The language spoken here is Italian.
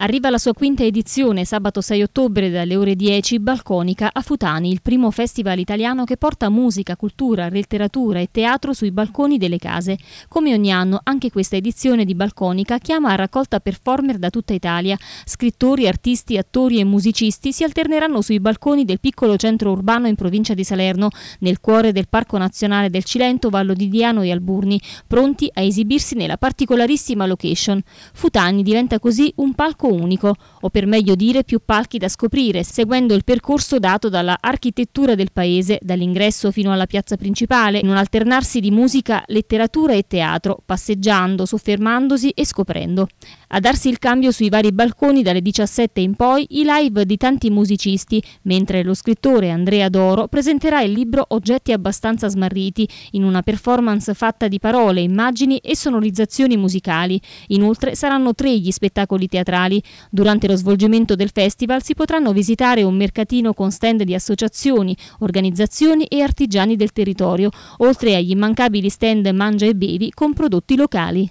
Arriva la sua quinta edizione, sabato 6 ottobre dalle ore 10, Balconica a Futani, il primo festival italiano che porta musica, cultura, letteratura e teatro sui balconi delle case. Come ogni anno, anche questa edizione di Balconica chiama a raccolta performer da tutta Italia. Scrittori, artisti, attori e musicisti si alterneranno sui balconi del piccolo centro urbano in provincia di Salerno, nel cuore del Parco Nazionale del Cilento, Vallo di Diano e Alburni, pronti a esibirsi nella particolarissima location. Futani diventa così un palco palco unico, o per meglio dire più palchi da scoprire, seguendo il percorso dato dalla architettura del paese, dall'ingresso fino alla piazza principale, in un alternarsi di musica, letteratura e teatro, passeggiando, soffermandosi e scoprendo. A darsi il cambio sui vari balconi dalle 17 in poi i live di tanti musicisti, mentre lo scrittore Andrea Doro presenterà il libro Oggetti abbastanza smarriti, in una performance fatta di parole, immagini e sonorizzazioni musicali. Inoltre saranno tre gli spettacoli teatrali Durante lo svolgimento del festival si potranno visitare un mercatino con stand di associazioni, organizzazioni e artigiani del territorio, oltre agli immancabili stand mangia e bevi con prodotti locali.